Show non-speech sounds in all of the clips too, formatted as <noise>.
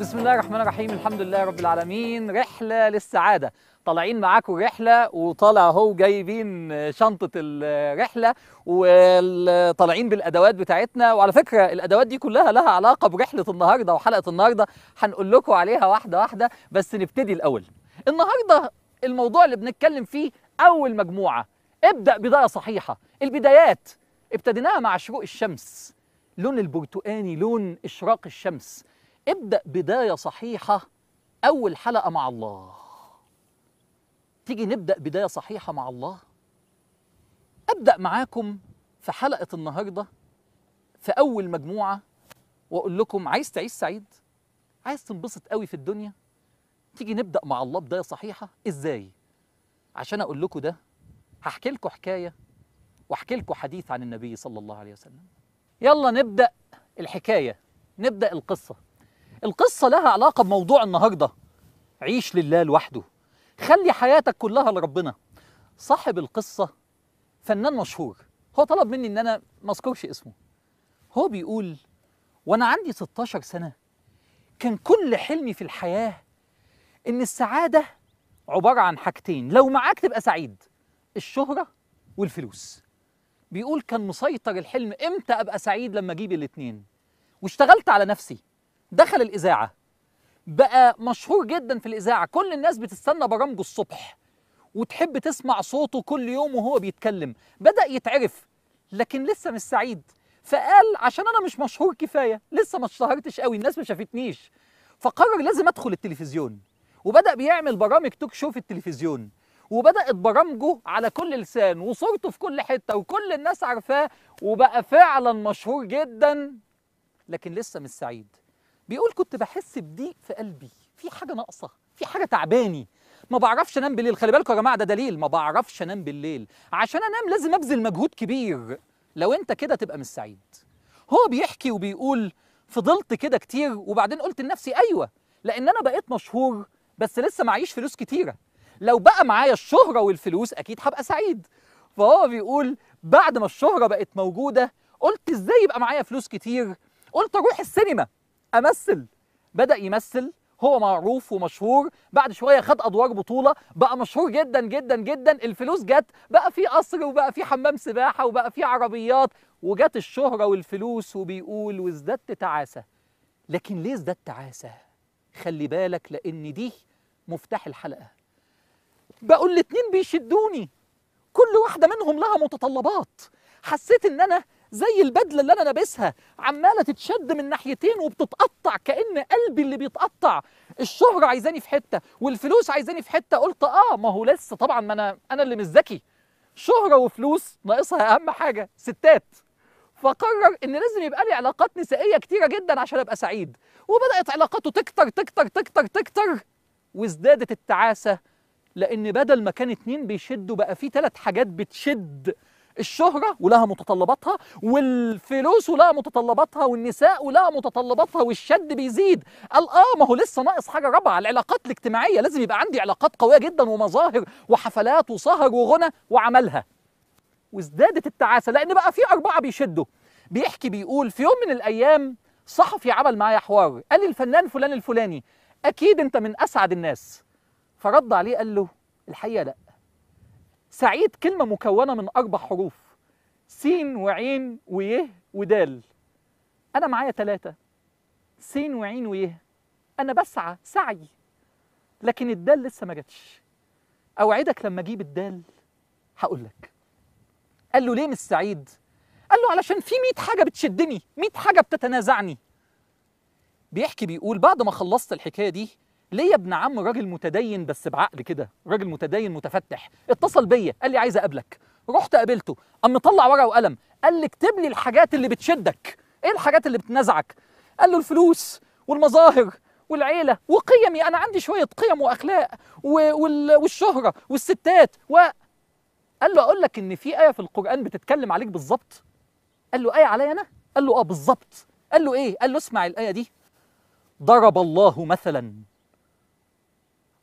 بسم الله الرحمن الرحيم الحمد لله رب العالمين رحلة للسعادة طالعين معاكم رحلة وطالع اهو جايبين شنطة الرحلة وطالعين بالأدوات بتاعتنا وعلى فكرة الأدوات دي كلها لها علاقة برحلة النهاردة وحلقة النهاردة هنقول لكم عليها واحدة واحدة بس نبتدي الأول النهاردة الموضوع اللي بنتكلم فيه أول مجموعة ابدأ بداية صحيحة البدايات ابتديناها مع شروق الشمس لون البرتقاني لون إشراق الشمس ابدأ بداية صحيحة أول حلقة مع الله تيجي نبدأ بداية صحيحة مع الله أبدأ معاكم في حلقة النهاردة في أول مجموعة وأقول لكم عايز تعيش سعيد عايز تنبسط قوي في الدنيا تيجي نبدأ مع الله بداية صحيحة إزاي عشان أقول لكم ده هحكي لكم حكاية واحكي لكم حديث عن النبي صلى الله عليه وسلم يلا نبدأ الحكاية نبدأ القصة القصة لها علاقة بموضوع النهاردة عيش لله لوحده خلي حياتك كلها لربنا صاحب القصة فنان مشهور هو طلب مني ان انا ما اذكرش اسمه هو بيقول وانا عندي 16 سنة كان كل حلمي في الحياة ان السعادة عبارة عن حاجتين لو معاك تبقى سعيد الشهرة والفلوس بيقول كان مسيطر الحلم امتى ابقى سعيد لما اجيب الاتنين واشتغلت على نفسي دخل الإذاعة بقى مشهور جدا في الإذاعة كل الناس بتستنى برامجه الصبح وتحب تسمع صوته كل يوم وهو بيتكلم بدأ يتعرف لكن لسه مش سعيد فقال عشان أنا مش مشهور كفاية لسه ما اشتهرتش قوي الناس ما شافتنيش فقرر لازم أدخل التلفزيون وبدأ بيعمل برامج توك شو في التلفزيون وبدأت برامجه على كل لسان وصورته في كل حتة وكل الناس عارفاه وبقى فعلا مشهور جدا لكن لسه مش سعيد بيقول كنت بحس بضيق في قلبي في حاجه ناقصه في حاجه تعباني ما بعرفش انام بالليل خلي بالكم يا جماعه ده دليل ما بعرفش انام بالليل عشان انام لازم ابذل مجهود كبير لو انت كده تبقى مش سعيد هو بيحكي وبيقول فضلت كده كتير وبعدين قلت لنفسي ايوه لان انا بقيت مشهور بس لسه معيش فلوس كتيره لو بقى معايا الشهره والفلوس اكيد هبقى سعيد فهو بيقول بعد ما الشهره بقت موجوده قلت ازاي يبقى معايا فلوس كتير قلت اروح السينما امثل بدا يمثل هو معروف ومشهور بعد شويه خد ادوار بطوله بقى مشهور جدا جدا جدا الفلوس جت بقى في قصر وبقى في حمام سباحه وبقى في عربيات وجت الشهره والفلوس وبيقول وازددت تعاسه لكن ليه ازددت تعاسه خلي بالك لان دي مفتاح الحلقه بقول الاتنين بيشدوني كل واحده منهم لها متطلبات حسيت ان انا زي البدله اللي انا لابسها عماله تتشد من ناحيتين وبتتقطع كان قلبي اللي بيتقطع الشهره عايزاني في حته والفلوس عايزاني في حته قلت اه ما هو لسه طبعا ما انا انا اللي مش ذكي شهره وفلوس ناقصها اهم حاجه ستات فقرر ان لازم يبقى لي علاقات نسائيه كتيره جدا عشان ابقى سعيد وبدات علاقاته تكتر تكتر تكتر تكتر وازدادت التعاسه لان بدل ما كان اتنين بيشدوا بقى في تلات حاجات بتشد الشهرة ولها متطلباتها والفلوس ولها متطلباتها والنساء ولها متطلباتها والشد بيزيد قال اه ما هو لسه ناقص حاجة رابعة العلاقات الاجتماعية لازم يبقى عندي علاقات قوية جدا ومظاهر وحفلات وسهر وغنى وعملها وازدادت التعاسة لأن بقى في أربعة بيشدوا بيحكي بيقول في يوم من الأيام صحفي عمل معايا حوار قال لي الفنان فلان الفلاني أكيد أنت من أسعد الناس فرد عليه قال له الحقيقة لأ سعيد كلمة مكونة من أربع حروف سين وعين ويه ودال أنا معايا ثلاثة سين وعين ويه أنا بسعى سعي لكن الدال لسه ما جاتش أوعدك لما أجيب الدال هقول لك قال له ليه مش سعيد؟ قال له علشان في 100 حاجة بتشدني 100 حاجة بتتنازعني بيحكي بيقول بعد ما خلصت الحكاية دي ليه يا ابن عم راجل متدين بس بعقل كده راجل متدين متفتح اتصل بيا قال لي عايز اقابلك رحت قابلته قام مطلع ورقه وقلم قال لي اكتب لي الحاجات اللي بتشدك ايه الحاجات اللي بتنزعك قال له الفلوس والمظاهر والعيله وقيمي انا عندي شويه قيم واخلاق والشهره والستات و قال له اقول لك ان في ايه في القران بتتكلم عليك بالظبط قال له ايه عليا انا قال له اه بالظبط قال له ايه قال له اسمع الايه دي ضرب الله مثلا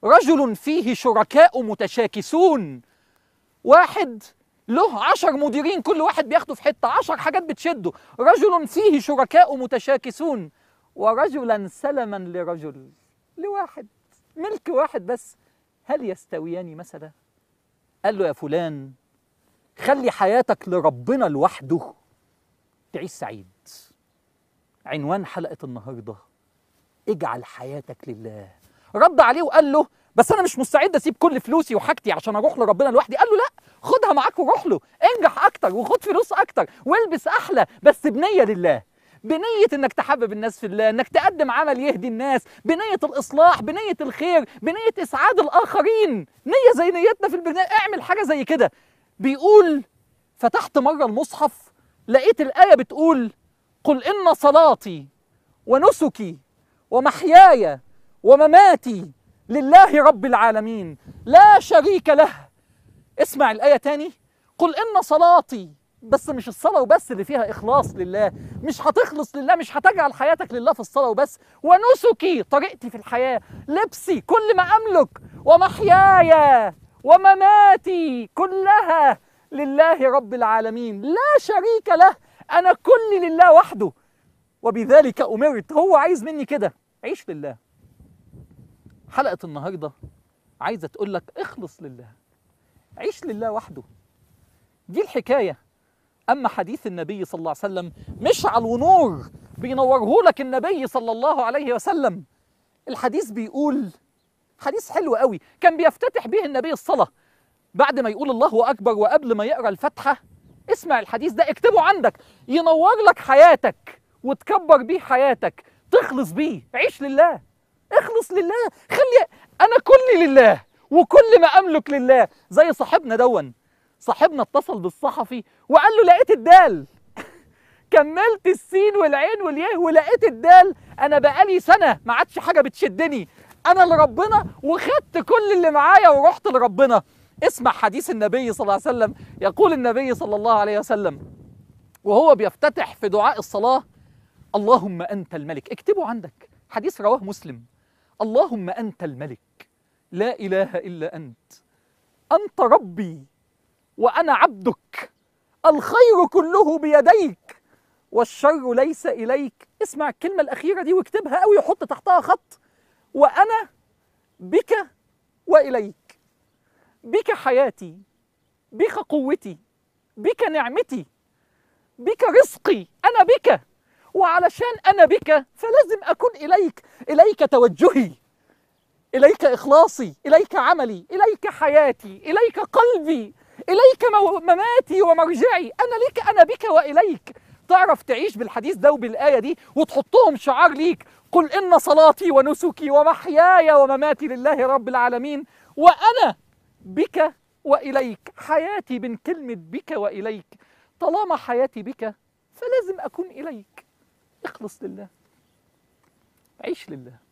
رجل فيه شركاء متشاكسون واحد له عشر مديرين كل واحد بياخده في حتة عشر حاجات بتشده رجل فيه شركاء متشاكسون ورجلا سلما لرجل لواحد ملك واحد بس هل يستويان مثلا قال له يا فلان خلي حياتك لربنا لوحده تعيش سعيد عنوان حلقة النهاردة اجعل حياتك لله رد عليه وقال له بس انا مش مستعد اسيب كل فلوسي وحاجتي عشان اروح لربنا لوحدي قال له لا خدها معاك وروح له انجح اكتر وخد فلوس اكتر والبس احلى بس بنيه لله بنية انك تحبب الناس في الله انك تقدم عمل يهدي الناس بنية الاصلاح بنية الخير بنية اسعاد الاخرين نية زي نيتنا في البرنامج اعمل حاجة زي كده بيقول فتحت مرة المصحف لقيت الآية بتقول قل إن صلاتي ونسكي ومحياي ومماتي لله رب العالمين لا شريك له اسمع الآية تاني قل إن صلاتي بس مش الصلاة وبس اللي فيها إخلاص لله مش هتخلص لله مش هتجعل حياتك لله في الصلاة وبس ونسكي طريقتي في الحياة لبسي كل ما أملك ومحياي ومماتي كلها لله رب العالمين لا شريك له أنا كلي لله وحده وبذلك أمرت هو عايز مني كده عيش لله حلقة النهاردة عايزة تقول لك اخلص لله عيش لله وحده دي الحكاية أما حديث النبي صلى الله عليه وسلم مشعل ونور بينوره لك النبي صلى الله عليه وسلم الحديث بيقول حديث حلو قوي كان بيفتتح به النبي الصلاة بعد ما يقول الله أكبر وقبل ما يقرأ الفاتحة اسمع الحديث ده اكتبه عندك ينور لك حياتك وتكبر بيه حياتك تخلص بيه عيش لله اخلص لله خلي انا كلي لله وكل ما املك لله زي صاحبنا دون صاحبنا اتصل بالصحفي وقال له لقيت الدال <laughs> كملت السين والعين والياء ولقيت الدال انا بقالي سنه ما عادش حاجه بتشدني انا لربنا وخدت كل اللي معايا ورحت لربنا اسمع حديث النبي صلى الله عليه وسلم يقول النبي صلى الله عليه وسلم وهو بيفتتح في دعاء الصلاه اللهم انت الملك اكتبه عندك حديث رواه مسلم اللهم أنت الملك لا إله إلا أنت أنت ربي وأنا عبدك الخير كله بيديك والشر ليس إليك اسمع الكلمة الأخيرة دي واكتبها أوي وحط تحتها خط وأنا بك وإليك بك حياتي بك قوتي بك نعمتي بك رزقي أنا بك وعلشان أنا بك فلازم أكون إليك إليك توجهي إليك إخلاصي إليك عملي إليك حياتي إليك قلبي إليك مماتي ومرجعي أنا لك أنا بك وإليك تعرف تعيش بالحديث ده وبالآية دي وتحطهم شعار ليك قل إن صلاتي ونسكي ومحياي ومماتي لله رب العالمين وأنا بك وإليك حياتي من كلمة بك وإليك طالما حياتي بك فلازم أكون إليك اخلص لله عيش لله